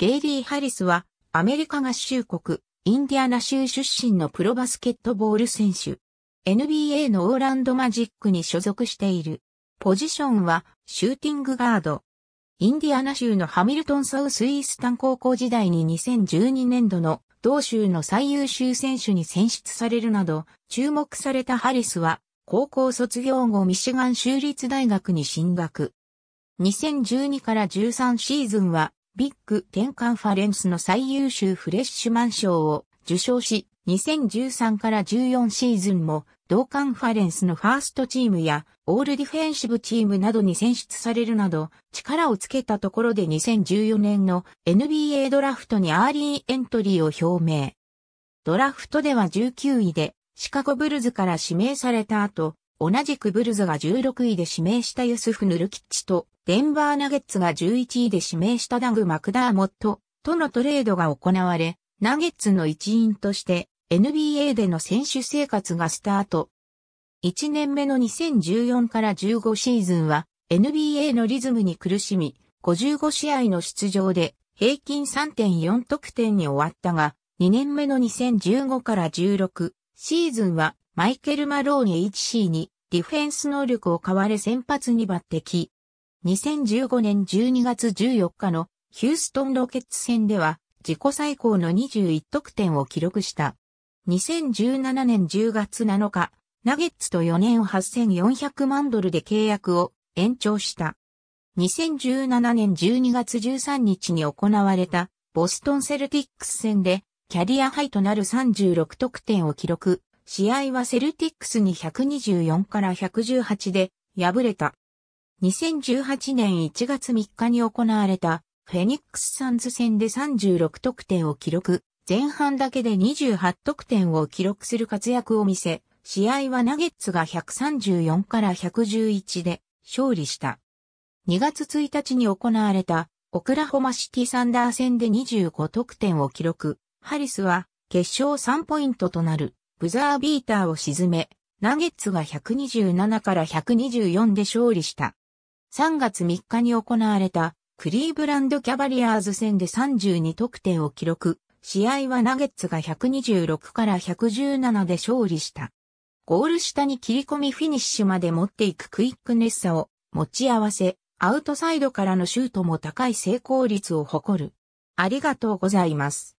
ゲイリー・ハリスは、アメリカ合衆国、インディアナ州出身のプロバスケットボール選手。NBA のオーランドマジックに所属している。ポジションは、シューティングガード。インディアナ州のハミルトン・サウスイースタン高校時代に2012年度の同州の最優秀選手に選出されるなど、注目されたハリスは、高校卒業後ミシガン州立大学に進学。2012から13シーズンはビッグ10カンファレンスの最優秀フレッシュマン賞を受賞し、2013から14シーズンも同カンファレンスのファーストチームやオールディフェンシブチームなどに選出されるなど力をつけたところで2014年の NBA ドラフトにアーリーエントリーを表明。ドラフトでは19位でシカゴブルズから指名された後、同じくブルズが16位で指名したユスフ・ヌルキッチとデンバーナゲッツが11位で指名したダグ・マクダーモットとのトレードが行われ、ナゲッツの一員として NBA での選手生活がスタート。1年目の2014から15シーズンは NBA のリズムに苦しみ、55試合の出場で平均3.4得点に終わったが、2年目の2015から16シーズンはマイケル・マローニ HC にディフェンス能力を買われ先発に抜擢。2015年12月14日のヒューストンロケッツ戦では自己最高の21得点を記録した。2017年10月7日、ナゲッツと4年8400万ドルで契約を延長した。2017年12月13日に行われたボストンセルティックス戦でキャリアハイとなる36得点を記録。試合はセルティックスに124から118で敗れた。2018年1月3日に行われたフェニックスサンズ戦で36得点を記録、前半だけで28得点を記録する活躍を見せ、試合はナゲッツが134から111で勝利した。2月1日に行われたオクラホマシティサンダー戦で25得点を記録、ハリスは決勝3ポイントとなるブザービーターを沈め、ナゲッツが127から124で勝利した。3月3日に行われたクリーブランドキャバリアーズ戦で32得点を記録。試合はナゲッツが126から117で勝利した。ゴール下に切り込みフィニッシュまで持っていくクイックネッサを持ち合わせ、アウトサイドからのシュートも高い成功率を誇る。ありがとうございます。